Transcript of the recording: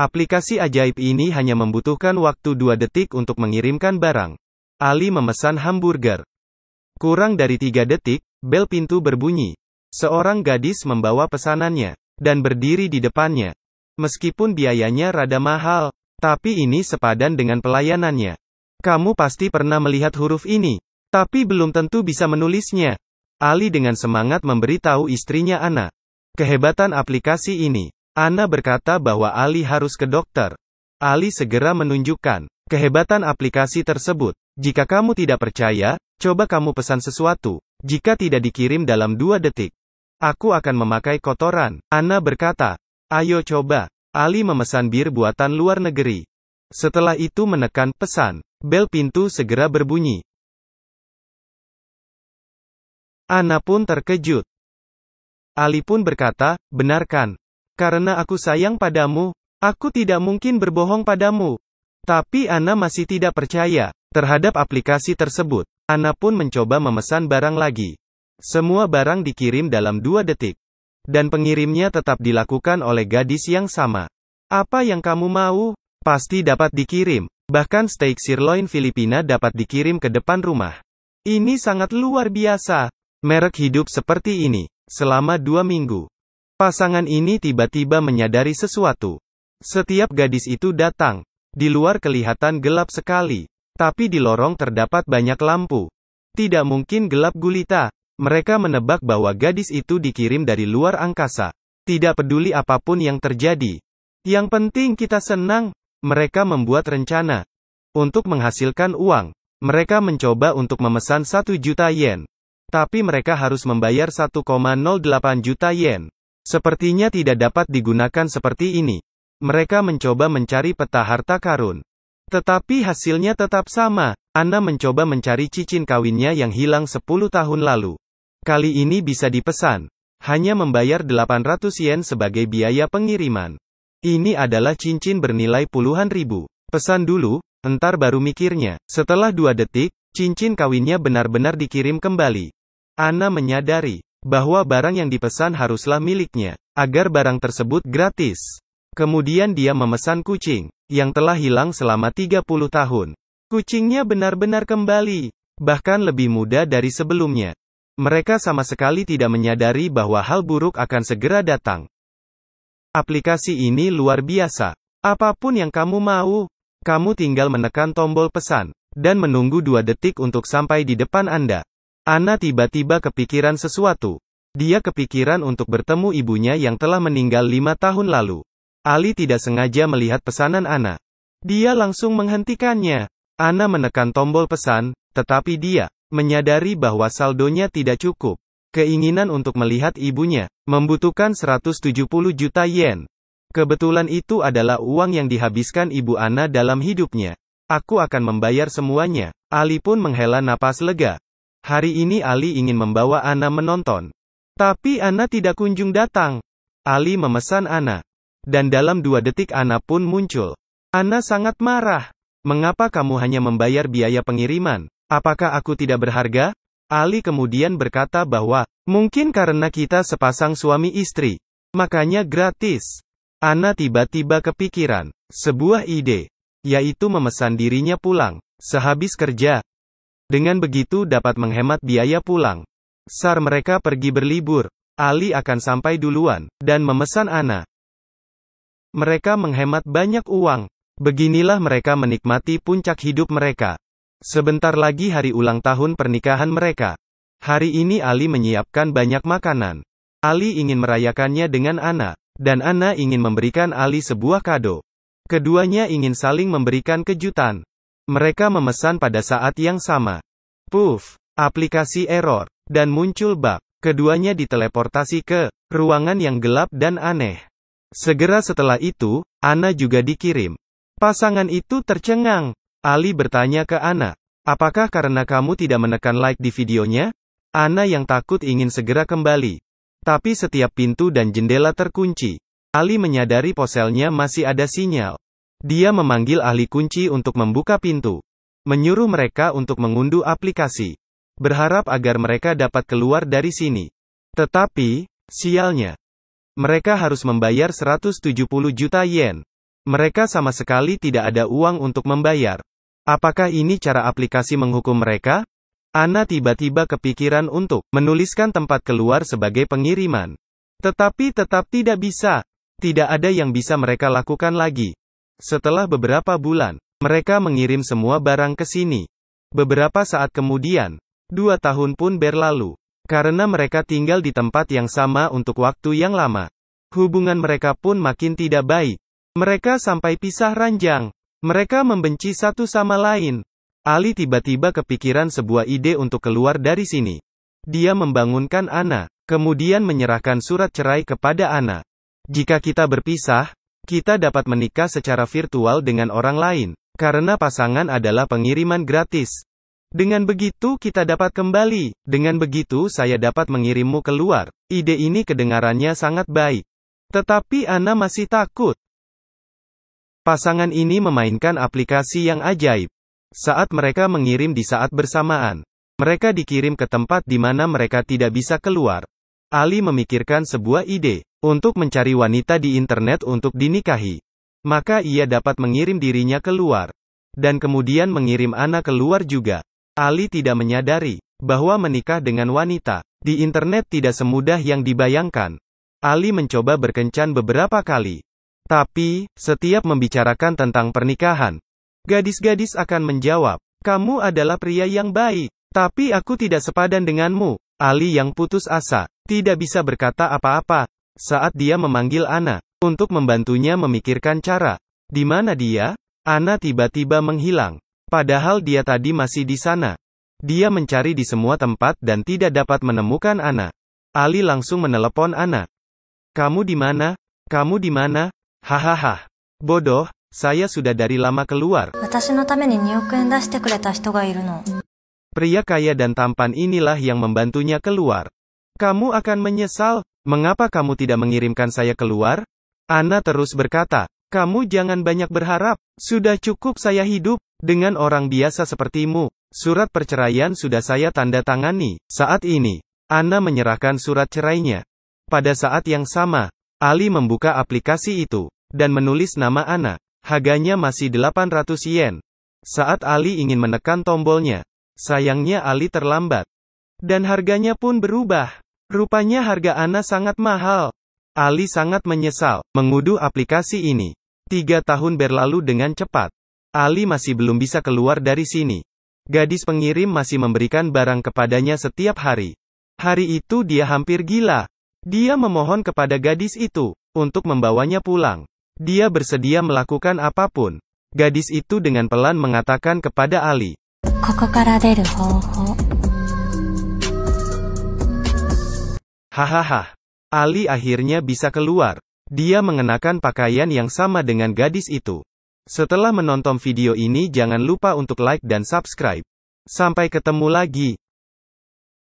Aplikasi ajaib ini hanya membutuhkan waktu dua detik untuk mengirimkan barang. Ali memesan hamburger. Kurang dari tiga detik, bel pintu berbunyi. Seorang gadis membawa pesanannya dan berdiri di depannya. Meskipun biayanya rada mahal, tapi ini sepadan dengan pelayanannya. Kamu pasti pernah melihat huruf ini, tapi belum tentu bisa menulisnya. Ali dengan semangat memberitahu istrinya Ana kehebatan aplikasi ini. Ana berkata bahwa Ali harus ke dokter. Ali segera menunjukkan kehebatan aplikasi tersebut. Jika kamu tidak percaya, coba kamu pesan sesuatu. Jika tidak dikirim dalam dua detik, aku akan memakai kotoran. Ana berkata, ayo coba. Ali memesan bir buatan luar negeri. Setelah itu menekan pesan. Bel pintu segera berbunyi. Ana pun terkejut. Ali pun berkata, benarkan, karena aku sayang padamu, aku tidak mungkin berbohong padamu. Tapi Ana masih tidak percaya terhadap aplikasi tersebut. Ana pun mencoba memesan barang lagi. Semua barang dikirim dalam dua detik. Dan pengirimnya tetap dilakukan oleh gadis yang sama. Apa yang kamu mau, pasti dapat dikirim. Bahkan steak sirloin Filipina dapat dikirim ke depan rumah. Ini sangat luar biasa. Merek hidup seperti ini. Selama dua minggu, Pasangan ini tiba-tiba menyadari sesuatu. Setiap gadis itu datang. Di luar kelihatan gelap sekali. Tapi di lorong terdapat banyak lampu. Tidak mungkin gelap gulita. Mereka menebak bahwa gadis itu dikirim dari luar angkasa. Tidak peduli apapun yang terjadi. Yang penting kita senang. Mereka membuat rencana. Untuk menghasilkan uang. Mereka mencoba untuk memesan 1 juta yen. Tapi mereka harus membayar 1,08 juta yen. Sepertinya tidak dapat digunakan seperti ini. Mereka mencoba mencari peta harta karun. Tetapi hasilnya tetap sama. Anda mencoba mencari cincin kawinnya yang hilang 10 tahun lalu. Kali ini bisa dipesan. Hanya membayar 800 yen sebagai biaya pengiriman. Ini adalah cincin bernilai puluhan ribu. Pesan dulu, entar baru mikirnya. Setelah dua detik, cincin kawinnya benar-benar dikirim kembali. Ana menyadari, bahwa barang yang dipesan haruslah miliknya, agar barang tersebut gratis. Kemudian dia memesan kucing, yang telah hilang selama 30 tahun. Kucingnya benar-benar kembali, bahkan lebih muda dari sebelumnya. Mereka sama sekali tidak menyadari bahwa hal buruk akan segera datang. Aplikasi ini luar biasa. Apapun yang kamu mau, kamu tinggal menekan tombol pesan, dan menunggu dua detik untuk sampai di depan Anda. Ana tiba-tiba kepikiran sesuatu. Dia kepikiran untuk bertemu ibunya yang telah meninggal lima tahun lalu. Ali tidak sengaja melihat pesanan Ana. Dia langsung menghentikannya. Ana menekan tombol pesan, tetapi dia menyadari bahwa saldonya tidak cukup. Keinginan untuk melihat ibunya membutuhkan 170 juta yen. Kebetulan itu adalah uang yang dihabiskan ibu Ana dalam hidupnya. Aku akan membayar semuanya. Ali pun menghela napas lega. Hari ini Ali ingin membawa Ana menonton. Tapi Ana tidak kunjung datang. Ali memesan Ana. Dan dalam dua detik Ana pun muncul. Ana sangat marah. Mengapa kamu hanya membayar biaya pengiriman? Apakah aku tidak berharga? Ali kemudian berkata bahwa, mungkin karena kita sepasang suami istri. Makanya gratis. Ana tiba-tiba kepikiran sebuah ide, yaitu memesan dirinya pulang. Sehabis kerja, dengan begitu dapat menghemat biaya pulang. Sar mereka pergi berlibur. Ali akan sampai duluan, dan memesan Ana. Mereka menghemat banyak uang. Beginilah mereka menikmati puncak hidup mereka. Sebentar lagi hari ulang tahun pernikahan mereka. Hari ini Ali menyiapkan banyak makanan. Ali ingin merayakannya dengan Ana, dan Ana ingin memberikan Ali sebuah kado. Keduanya ingin saling memberikan kejutan. Mereka memesan pada saat yang sama. Puff, aplikasi error, dan muncul bug. Keduanya diteleportasi ke ruangan yang gelap dan aneh. Segera setelah itu, Ana juga dikirim. Pasangan itu tercengang. Ali bertanya ke Ana, apakah karena kamu tidak menekan like di videonya? Ana yang takut ingin segera kembali. Tapi setiap pintu dan jendela terkunci. Ali menyadari poselnya masih ada sinyal. Dia memanggil ahli kunci untuk membuka pintu. Menyuruh mereka untuk mengunduh aplikasi. Berharap agar mereka dapat keluar dari sini. Tetapi, sialnya. Mereka harus membayar 170 juta yen. Mereka sama sekali tidak ada uang untuk membayar. Apakah ini cara aplikasi menghukum mereka? Ana tiba-tiba kepikiran untuk menuliskan tempat keluar sebagai pengiriman. Tetapi tetap tidak bisa. Tidak ada yang bisa mereka lakukan lagi. Setelah beberapa bulan, mereka mengirim semua barang ke sini. Beberapa saat kemudian, dua tahun pun berlalu. Karena mereka tinggal di tempat yang sama untuk waktu yang lama. Hubungan mereka pun makin tidak baik. Mereka sampai pisah ranjang. Mereka membenci satu sama lain. Ali tiba-tiba kepikiran sebuah ide untuk keluar dari sini. Dia membangunkan Ana, kemudian menyerahkan surat cerai kepada Ana. Jika kita berpisah, kita dapat menikah secara virtual dengan orang lain, karena pasangan adalah pengiriman gratis. Dengan begitu kita dapat kembali, dengan begitu saya dapat mengirimmu keluar. Ide ini kedengarannya sangat baik. Tetapi Ana masih takut. Pasangan ini memainkan aplikasi yang ajaib. Saat mereka mengirim di saat bersamaan, mereka dikirim ke tempat di mana mereka tidak bisa keluar. Ali memikirkan sebuah ide untuk mencari wanita di internet untuk dinikahi. Maka ia dapat mengirim dirinya keluar. Dan kemudian mengirim anak keluar juga. Ali tidak menyadari bahwa menikah dengan wanita di internet tidak semudah yang dibayangkan. Ali mencoba berkencan beberapa kali. Tapi, setiap membicarakan tentang pernikahan, gadis-gadis akan menjawab, kamu adalah pria yang baik, tapi aku tidak sepadan denganmu. Ali yang putus asa, tidak bisa berkata apa-apa, saat dia memanggil Ana untuk membantunya memikirkan cara di mana dia, Ana tiba-tiba menghilang. Padahal dia tadi masih di sana. Dia mencari di semua tempat dan tidak dapat menemukan Ana. Ali langsung menelepon Ana. Kamu di mana? Kamu di mana? Hahaha. Bodoh, saya sudah dari lama keluar. Pria kaya dan tampan inilah yang membantunya keluar. Kamu akan menyesal, mengapa kamu tidak mengirimkan saya keluar? Ana terus berkata, kamu jangan banyak berharap, sudah cukup saya hidup, dengan orang biasa sepertimu. Surat perceraian sudah saya tanda tangani, saat ini. Ana menyerahkan surat cerainya. Pada saat yang sama, Ali membuka aplikasi itu, dan menulis nama Ana. Harganya masih 800 yen. Saat Ali ingin menekan tombolnya, sayangnya Ali terlambat. Dan harganya pun berubah. Rupanya harga Ana sangat mahal. Ali sangat menyesal, mengunduh aplikasi ini. Tiga tahun berlalu dengan cepat. Ali masih belum bisa keluar dari sini. Gadis pengirim masih memberikan barang kepadanya setiap hari. Hari itu dia hampir gila. Dia memohon kepada gadis itu, untuk membawanya pulang. Dia bersedia melakukan apapun. Gadis itu dengan pelan mengatakan kepada Ali. Hahaha. Ali akhirnya bisa keluar. Dia mengenakan pakaian yang sama dengan gadis itu. Setelah menonton video ini jangan lupa untuk like dan subscribe. Sampai ketemu lagi.